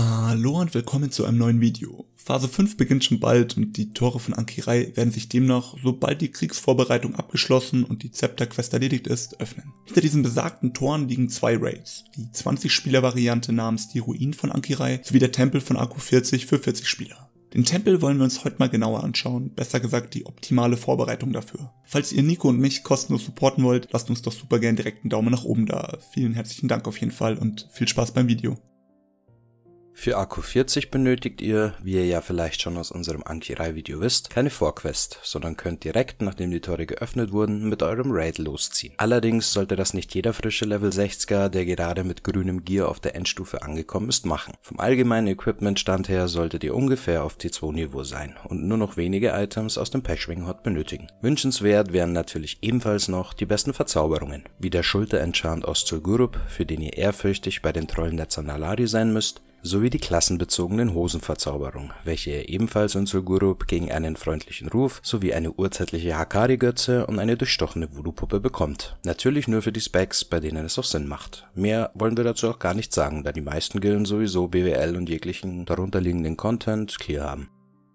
Hallo und willkommen zu einem neuen Video. Phase 5 beginnt schon bald und die Tore von Ankirai werden sich demnach, sobald die Kriegsvorbereitung abgeschlossen und die Zepter-Quest erledigt ist, öffnen. Hinter diesen besagten Toren liegen zwei Raids, die 20-Spieler-Variante namens die Ruinen von Ankirai sowie der Tempel von Akku 40 für 40 Spieler. Den Tempel wollen wir uns heute mal genauer anschauen, besser gesagt die optimale Vorbereitung dafür. Falls ihr Nico und mich kostenlos supporten wollt, lasst uns doch super gern direkt einen Daumen nach oben da. Vielen herzlichen Dank auf jeden Fall und viel Spaß beim Video. Für Akku 40 benötigt ihr, wie ihr ja vielleicht schon aus unserem Ankirai-Video wisst, keine Vorquest, sondern könnt direkt, nachdem die Tore geöffnet wurden, mit eurem Raid losziehen. Allerdings sollte das nicht jeder frische Level 60er, der gerade mit grünem Gear auf der Endstufe angekommen ist, machen. Vom allgemeinen Equipment-Stand her solltet ihr ungefähr auf T2-Niveau sein und nur noch wenige Items aus dem Peshwing Hot benötigen. Wünschenswert wären natürlich ebenfalls noch die besten Verzauberungen, wie der Schulter-Enchant aus Zul'Gurub, für den ihr ehrfürchtig bei den Trollen der Zanalari sein müsst, sowie die klassenbezogenen Hosenverzauberung, welche er ebenfalls in Zul'Gurub gegen einen freundlichen Ruf sowie eine urzeitliche hakari götze und eine durchstochene Voodoo-Puppe bekommt. Natürlich nur für die Specs, bei denen es auch Sinn macht. Mehr wollen wir dazu auch gar nicht sagen, da die meisten Gillen sowieso BWL und jeglichen darunterliegenden Content clear haben.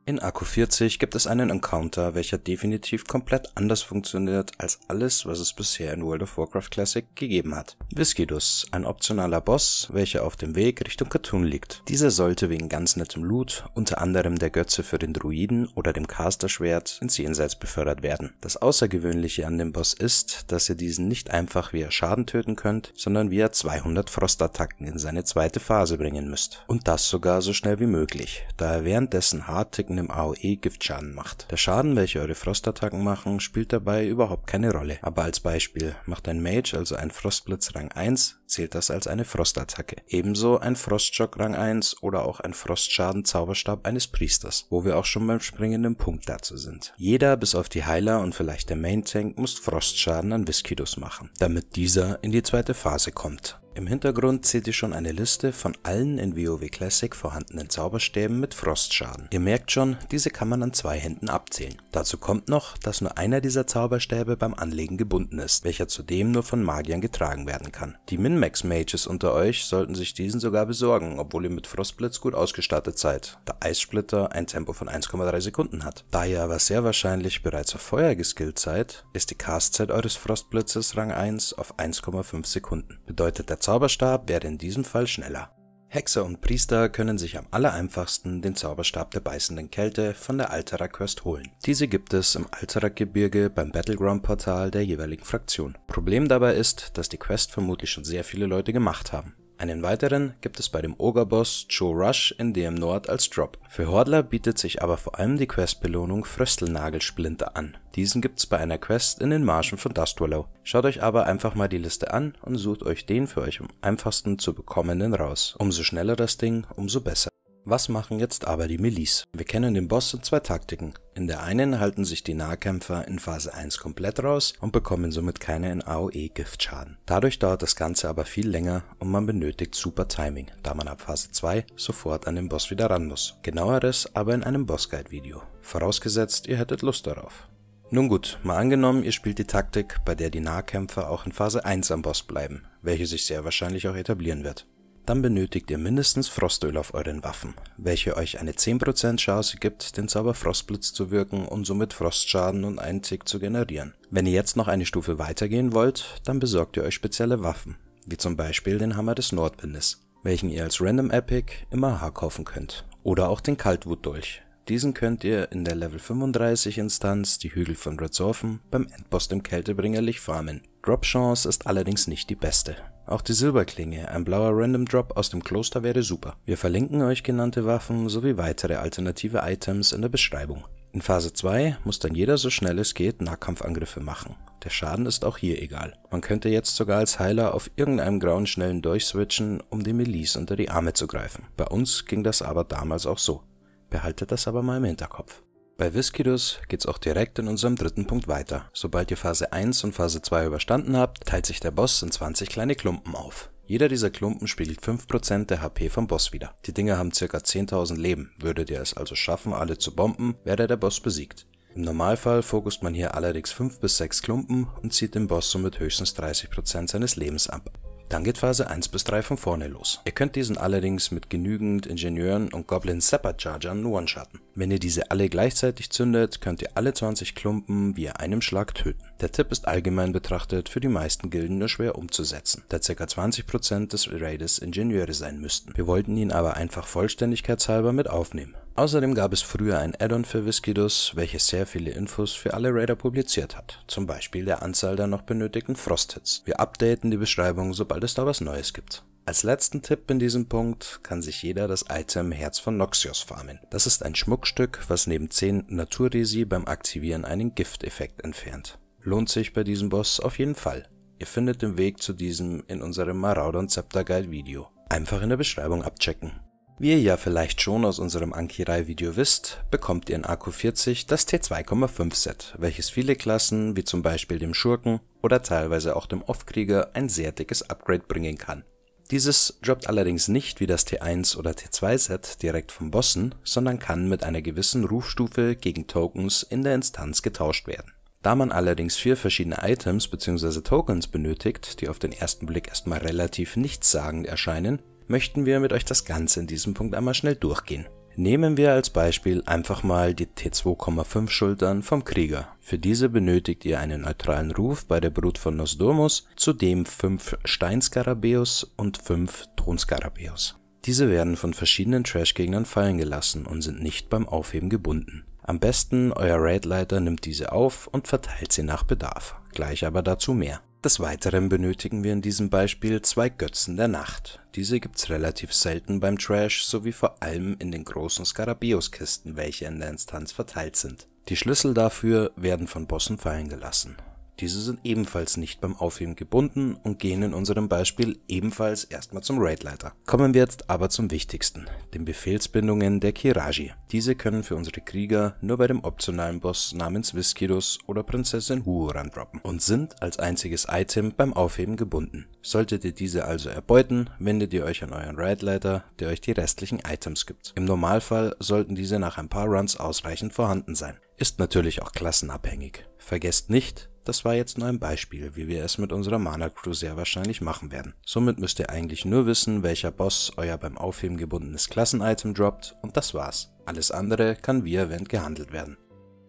In Akku 40 gibt es einen Encounter, welcher definitiv komplett anders funktioniert als alles, was es bisher in World of Warcraft Classic gegeben hat. Viskidus, ein optionaler Boss, welcher auf dem Weg Richtung Cartoon liegt. Dieser sollte wegen ganz nettem Loot, unter anderem der Götze für den Druiden oder dem Caster-Schwert, ins Jenseits befördert werden. Das Außergewöhnliche an dem Boss ist, dass ihr diesen nicht einfach via Schaden töten könnt, sondern via 200 Frostattacken in seine zweite Phase bringen müsst. Und das sogar so schnell wie möglich, da er währenddessen hartigen Attacken im AOE Giftschaden macht. Der Schaden, welche eure Frostattacken machen, spielt dabei überhaupt keine Rolle. Aber als Beispiel, macht ein Mage also ein Frostblitz Rang 1, zählt das als eine Frostattacke. Ebenso ein Frostschock Rang 1 oder auch ein Frostschaden Zauberstab eines Priesters, wo wir auch schon beim springenden Punkt dazu sind. Jeder, bis auf die Heiler und vielleicht der Main Tank, muss Frostschaden an Viskidos machen, damit dieser in die zweite Phase kommt. Im Hintergrund seht ihr schon eine Liste von allen in WoW Classic vorhandenen Zauberstäben mit Frostschaden. Ihr merkt schon, diese kann man an zwei Händen abzählen. Dazu kommt noch, dass nur einer dieser Zauberstäbe beim Anlegen gebunden ist, welcher zudem nur von Magiern getragen werden kann. Die Min-Max Mages unter euch sollten sich diesen sogar besorgen, obwohl ihr mit Frostblitz gut ausgestattet seid, da Eissplitter ein Tempo von 1,3 Sekunden hat. Da ihr aber sehr wahrscheinlich bereits auf Feuer geskillt seid, ist die Castzeit eures Frostblitzes Rang 1 auf 1,5 Sekunden. Bedeutet der Zauberstab wäre in diesem Fall schneller. Hexer und Priester können sich am allereinfachsten den Zauberstab der beißenden Kälte von der Alterack-Quest holen. Diese gibt es im Alterack-Gebirge beim Battleground-Portal der jeweiligen Fraktion. Problem dabei ist, dass die Quest vermutlich schon sehr viele Leute gemacht haben. Einen weiteren gibt es bei dem Ogre-Boss Joe Rush in DM Nord als Drop. Für Hordler bietet sich aber vor allem die Questbelohnung Fröstelnagelsplinter an. Diesen gibt's bei einer Quest in den Marschen von Dustwallow. Schaut euch aber einfach mal die Liste an und sucht euch den für euch am einfachsten zu bekommenden raus. Umso schneller das Ding, umso besser. Was machen jetzt aber die Miliz? Wir kennen den Boss in zwei Taktiken. In der einen halten sich die Nahkämpfer in Phase 1 komplett raus und bekommen somit keine in AOE-Giftschaden. Dadurch dauert das Ganze aber viel länger und man benötigt super Timing, da man ab Phase 2 sofort an den Boss wieder ran muss. Genaueres aber in einem Boss-Guide-Video. Vorausgesetzt, ihr hättet Lust darauf. Nun gut, mal angenommen, ihr spielt die Taktik, bei der die Nahkämpfer auch in Phase 1 am Boss bleiben, welche sich sehr wahrscheinlich auch etablieren wird dann benötigt ihr mindestens Frostöl auf euren Waffen, welche euch eine 10% Chance gibt, den Zauber Frostblitz zu wirken und somit Frostschaden und einen Tick zu generieren. Wenn ihr jetzt noch eine Stufe weitergehen wollt, dann besorgt ihr euch spezielle Waffen, wie zum Beispiel den Hammer des Nordwindes, welchen ihr als Random Epic immer H kaufen könnt, oder auch den Kaltwutdolch. Diesen könnt ihr in der Level 35 Instanz, die Hügel von Redsorfen, beim Endboss dem Kältebringer Lich farmen. Drop Chance ist allerdings nicht die beste, auch die Silberklinge, ein blauer Random Drop aus dem Kloster wäre super. Wir verlinken euch genannte Waffen sowie weitere alternative Items in der Beschreibung. In Phase 2 muss dann jeder so schnell es geht Nahkampfangriffe machen. Der Schaden ist auch hier egal. Man könnte jetzt sogar als Heiler auf irgendeinem grauen schnellen durchswitchen, um die Milice unter die Arme zu greifen. Bei uns ging das aber damals auch so. Behaltet das aber mal im Hinterkopf. Bei Viskidus geht's auch direkt in unserem dritten Punkt weiter. Sobald ihr Phase 1 und Phase 2 überstanden habt, teilt sich der Boss in 20 kleine Klumpen auf. Jeder dieser Klumpen spiegelt 5% der HP vom Boss wider. Die Dinger haben ca. 10.000 Leben. Würdet ihr es also schaffen, alle zu bomben, wäre der Boss besiegt. Im Normalfall fokust man hier allerdings 5 bis 6 Klumpen und zieht dem Boss somit höchstens 30% seines Lebens ab. Dann geht Phase 1 bis 3 von vorne los. Ihr könnt diesen allerdings mit genügend Ingenieuren und Goblin Separate Chargern nur shotten Wenn ihr diese alle gleichzeitig zündet, könnt ihr alle 20 Klumpen via einem Schlag töten. Der Tipp ist allgemein betrachtet für die meisten Gilden nur schwer umzusetzen, da ca. 20% des Raiders Ingenieure sein müssten. Wir wollten ihn aber einfach vollständigkeitshalber mit aufnehmen. Außerdem gab es früher ein Add-on für Whiskidus, welches sehr viele Infos für alle Raider publiziert hat, zum Beispiel der Anzahl der noch benötigten Frosthits. Wir updaten die Beschreibung, sobald es da was Neues gibt. Als letzten Tipp in diesem Punkt kann sich jeder das Item Herz von Noxios farmen. Das ist ein Schmuckstück, was neben 10 Naturresi beim Aktivieren einen Gifteffekt entfernt. Lohnt sich bei diesem Boss auf jeden Fall. Ihr findet den Weg zu diesem in unserem Maraudon Zepter Guide Video. Einfach in der Beschreibung abchecken. Wie ihr ja vielleicht schon aus unserem anki Ankirai Video wisst, bekommt ihr in aq 40 das T2,5 Set, welches viele Klassen, wie zum Beispiel dem Schurken oder teilweise auch dem Off-Krieger, ein sehr dickes Upgrade bringen kann. Dieses droppt allerdings nicht wie das T1 oder T2 Set direkt vom Bossen, sondern kann mit einer gewissen Rufstufe gegen Tokens in der Instanz getauscht werden. Da man allerdings vier verschiedene Items bzw. Tokens benötigt, die auf den ersten Blick erstmal relativ nichtssagend erscheinen, möchten wir mit euch das Ganze in diesem Punkt einmal schnell durchgehen. Nehmen wir als Beispiel einfach mal die T2,5 Schultern vom Krieger. Für diese benötigt ihr einen neutralen Ruf bei der Brut von Nosdomus, zudem 5 Steinskarabeus und 5 Tonskarabeus. Diese werden von verschiedenen Trash-Gegnern fallen gelassen und sind nicht beim Aufheben gebunden. Am besten euer Raidleiter nimmt diese auf und verteilt sie nach Bedarf, gleich aber dazu mehr. Des Weiteren benötigen wir in diesem Beispiel zwei Götzen der Nacht. Diese gibt's relativ selten beim Trash sowie vor allem in den großen Skarabeus-Kisten, welche in der Instanz verteilt sind. Die Schlüssel dafür werden von Bossen fallen gelassen diese sind ebenfalls nicht beim Aufheben gebunden und gehen in unserem Beispiel ebenfalls erstmal zum Raidleiter. Kommen wir jetzt aber zum wichtigsten, den Befehlsbindungen der Kiraji. Diese können für unsere Krieger nur bei dem optionalen Boss namens Viskidus oder Prinzessin Huoran droppen und sind als einziges Item beim Aufheben gebunden. Solltet ihr diese also erbeuten, wendet ihr euch an euren Raidleiter, der euch die restlichen Items gibt. Im Normalfall sollten diese nach ein paar Runs ausreichend vorhanden sein. Ist natürlich auch klassenabhängig. Vergesst nicht, das war jetzt nur ein Beispiel, wie wir es mit unserer Mana Crew sehr wahrscheinlich machen werden. Somit müsst ihr eigentlich nur wissen, welcher Boss euer beim Aufheben gebundenes Klassen-Item droppt und das war's. Alles andere kann via Event gehandelt werden.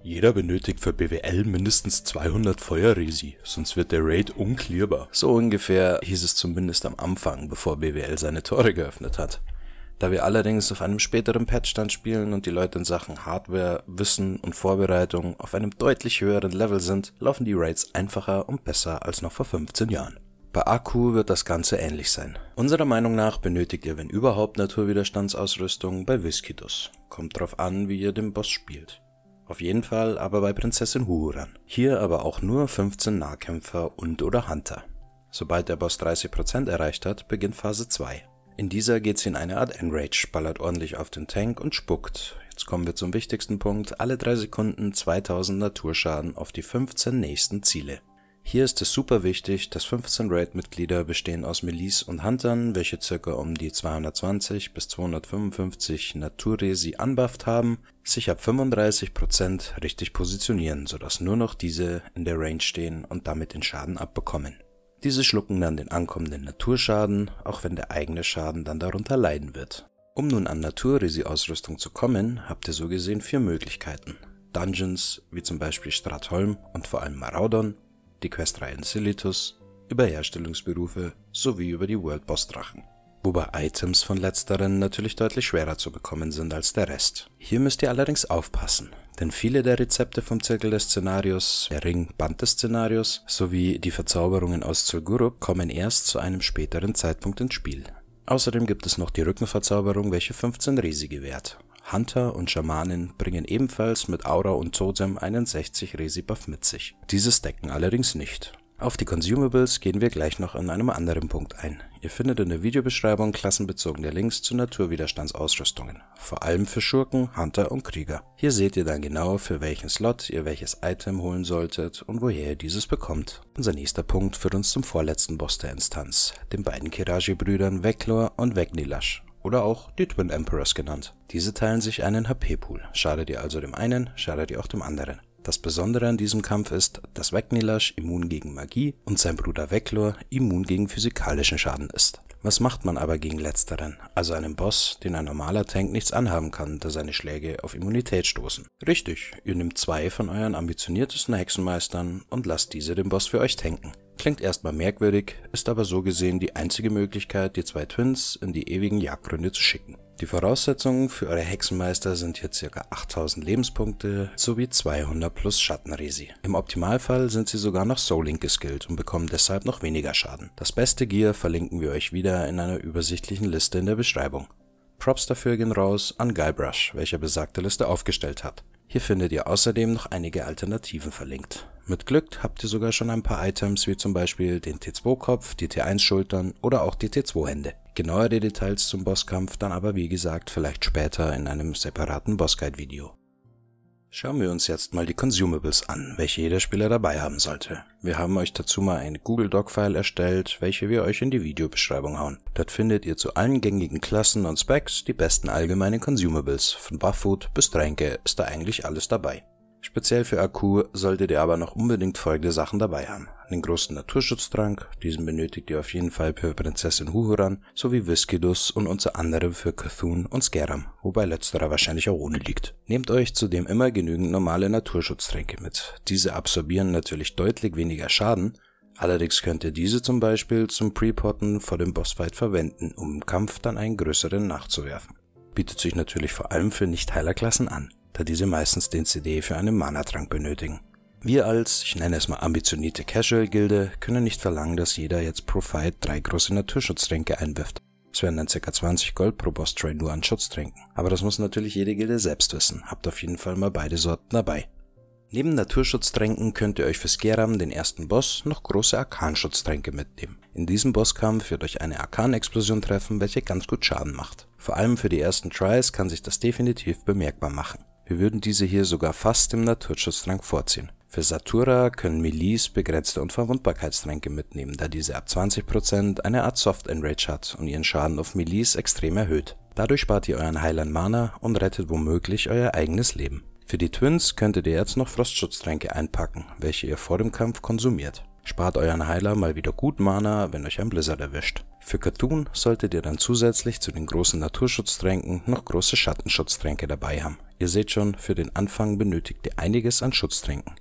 Jeder benötigt für BWL mindestens 200 Feuerresi, sonst wird der Raid unklärbar. So ungefähr hieß es zumindest am Anfang, bevor BWL seine Tore geöffnet hat. Da wir allerdings auf einem späteren Patch dann spielen und die Leute in Sachen Hardware, Wissen und Vorbereitung auf einem deutlich höheren Level sind, laufen die Raids einfacher und besser als noch vor 15 Jahren. Bei Akku wird das Ganze ähnlich sein. Unserer Meinung nach benötigt ihr, wenn überhaupt, Naturwiderstandsausrüstung bei Whiskidus. Kommt drauf an, wie ihr den Boss spielt. Auf jeden Fall aber bei Prinzessin Huran. Hier aber auch nur 15 Nahkämpfer und oder Hunter. Sobald der Boss 30% erreicht hat, beginnt Phase 2. In dieser geht's in eine Art Enrage, ballert ordentlich auf den Tank und spuckt. Jetzt kommen wir zum wichtigsten Punkt, alle drei Sekunden 2000 Naturschaden auf die 15 nächsten Ziele. Hier ist es super wichtig, dass 15 Raid-Mitglieder bestehen aus Melis und Huntern, welche circa um die 220 bis 255 Naturresi anbufft haben, sich ab 35% richtig positionieren, sodass nur noch diese in der Range stehen und damit den Schaden abbekommen. Diese schlucken dann den ankommenden Naturschaden, auch wenn der eigene Schaden dann darunter leiden wird. Um nun an Naturrisi-Ausrüstung zu kommen, habt ihr so gesehen vier Möglichkeiten. Dungeons, wie zum Beispiel Stratholm und vor allem Maraudon, die Questreihe Silitus, über Herstellungsberufe sowie über die World Boss Drachen wobei Items von letzteren natürlich deutlich schwerer zu bekommen sind als der Rest. Hier müsst ihr allerdings aufpassen, denn viele der Rezepte vom Zirkel des Szenarios, der Ring Band des Szenarios sowie die Verzauberungen aus Zul'Gurub kommen erst zu einem späteren Zeitpunkt ins Spiel. Außerdem gibt es noch die Rückenverzauberung, welche 15 Resi gewährt. Hunter und Schamanin bringen ebenfalls mit Aura und Totem einen 60 Resi-Buff mit sich. Dieses decken allerdings nicht. Auf die Consumables gehen wir gleich noch in einem anderen Punkt ein. Ihr findet in der Videobeschreibung klassenbezogene Links zu Naturwiderstandsausrüstungen, vor allem für Schurken, Hunter und Krieger. Hier seht ihr dann genau, für welchen Slot ihr welches Item holen solltet und woher ihr dieses bekommt. Unser nächster Punkt führt uns zum vorletzten Boss der Instanz, den beiden Kiraji-Brüdern Veklor und Vegnilash oder auch die Twin Emperors genannt. Diese teilen sich einen HP-Pool, schadet ihr also dem einen, schadet ihr auch dem anderen. Das Besondere an diesem Kampf ist, dass Veknilash immun gegen Magie und sein Bruder Veklor immun gegen physikalischen Schaden ist. Was macht man aber gegen letzteren, also einen Boss, den ein normaler Tank nichts anhaben kann, da seine Schläge auf Immunität stoßen? Richtig, ihr nehmt zwei von euren ambitioniertesten Hexenmeistern und lasst diese den Boss für euch tanken. Klingt erstmal merkwürdig, ist aber so gesehen die einzige Möglichkeit, die zwei Twins in die ewigen Jagdgründe zu schicken. Die Voraussetzungen für eure Hexenmeister sind hier ca. 8000 Lebenspunkte sowie 200 plus Schattenresi. Im Optimalfall sind sie sogar noch Soulink geskillt und bekommen deshalb noch weniger Schaden. Das beste Gear verlinken wir euch wieder in einer übersichtlichen Liste in der Beschreibung. Props dafür gehen raus an Guybrush, welcher besagte Liste aufgestellt hat. Hier findet ihr außerdem noch einige Alternativen verlinkt. Mit Glück habt ihr sogar schon ein paar Items wie zum Beispiel den T2-Kopf, die T1-Schultern oder auch die T2-Hände. Genauere Details zum Bosskampf dann aber wie gesagt vielleicht später in einem separaten Bossguide-Video. Schauen wir uns jetzt mal die Consumables an, welche jeder Spieler dabei haben sollte. Wir haben euch dazu mal ein Google Doc-File erstellt, welche wir euch in die Videobeschreibung hauen. Dort findet ihr zu allen gängigen Klassen und Specs die besten allgemeinen Consumables. Von Barfood bis Tränke ist da eigentlich alles dabei. Speziell für Akku solltet ihr aber noch unbedingt folgende Sachen dabei haben. Den großen Naturschutztrank, diesen benötigt ihr auf jeden Fall für Prinzessin Huhuran, sowie Whiskydus und unter anderem für Cthulhu und Scaram, wobei letzterer wahrscheinlich auch ohne liegt. Nehmt euch zudem immer genügend normale Naturschutztränke mit. Diese absorbieren natürlich deutlich weniger Schaden, allerdings könnt ihr diese zum Beispiel zum Prepotten vor dem Bossfight verwenden, um im Kampf dann einen größeren nachzuwerfen. Bietet sich natürlich vor allem für Nicht-Heilerklassen an da diese meistens den CD für einen Mana-Trank benötigen. Wir als, ich nenne es mal ambitionierte Casual-Gilde, können nicht verlangen, dass jeder jetzt pro Fight drei große Naturschutztränke einwirft. Es wären dann ca. 20 Gold pro Boss-Train nur an Schutztränken. Aber das muss natürlich jede Gilde selbst wissen. Habt auf jeden Fall mal beide Sorten dabei. Neben Naturschutztränken könnt ihr euch für Skeram, den ersten Boss, noch große Arkanschutztränke mitnehmen. In diesem Bosskampf wird euch eine Arkanexplosion treffen, welche ganz gut Schaden macht. Vor allem für die ersten Tries kann sich das definitiv bemerkbar machen. Wir würden diese hier sogar fast dem Naturschutzrang vorziehen. Für Satura können Melees begrenzte Unverwundbarkeitstränke mitnehmen, da diese ab 20% eine Art Soft Enrage hat und ihren Schaden auf Melees extrem erhöht. Dadurch spart ihr euren Heilern Mana und rettet womöglich euer eigenes Leben. Für die Twins könntet ihr jetzt noch Frostschutztränke einpacken, welche ihr vor dem Kampf konsumiert. Spart euren Heiler mal wieder gut Mana, wenn euch ein Blizzard erwischt. Für Cartoon solltet ihr dann zusätzlich zu den großen Naturschutztränken noch große Schattenschutztränke dabei haben. Ihr seht schon, für den Anfang benötigt ihr einiges an Schutztränken.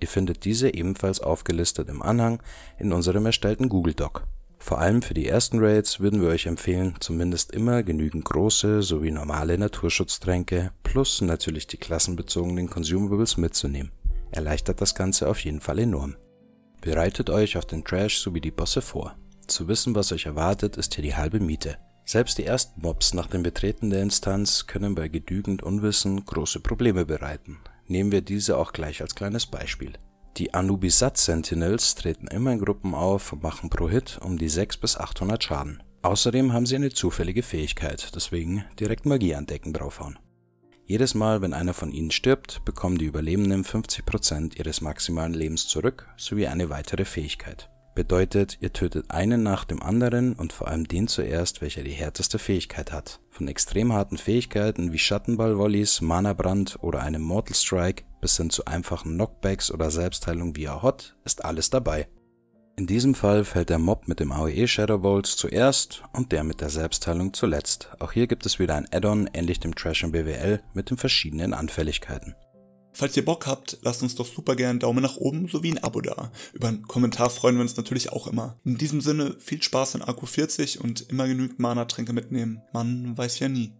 Ihr findet diese ebenfalls aufgelistet im Anhang in unserem erstellten Google Doc. Vor allem für die ersten Raids würden wir euch empfehlen, zumindest immer genügend große sowie normale Naturschutztränke plus natürlich die klassenbezogenen Consumables mitzunehmen. Erleichtert das Ganze auf jeden Fall enorm. Bereitet euch auf den Trash sowie die Bosse vor. Zu wissen, was euch erwartet, ist hier die halbe Miete. Selbst die ersten Mobs nach dem Betreten der Instanz können bei genügend Unwissen große Probleme bereiten. Nehmen wir diese auch gleich als kleines Beispiel. Die Anubisat Sentinels treten immer in Gruppen auf und machen pro Hit um die 6 bis 800 Schaden. Außerdem haben sie eine zufällige Fähigkeit, deswegen direkt Magie an Decken draufhauen. Jedes Mal, wenn einer von ihnen stirbt, bekommen die Überlebenden 50% ihres maximalen Lebens zurück, sowie eine weitere Fähigkeit bedeutet, ihr tötet einen nach dem anderen und vor allem den zuerst, welcher die härteste Fähigkeit hat. Von extrem harten Fähigkeiten wie Schattenball-Volleys, Mana-Brand oder einem Mortal Strike bis hin zu einfachen Knockbacks oder Selbstheilung via Hot ist alles dabei. In diesem Fall fällt der Mob mit dem AoE Shadow Bolt zuerst und der mit der Selbstheilung zuletzt. Auch hier gibt es wieder ein Add-on ähnlich dem Trash im BWL mit den verschiedenen Anfälligkeiten. Falls ihr Bock habt, lasst uns doch super gerne einen Daumen nach oben sowie ein Abo da. Über einen Kommentar freuen wir uns natürlich auch immer. In diesem Sinne viel Spaß in Akku 40 und immer genügend Mana-Tränke mitnehmen. Man weiß ja nie.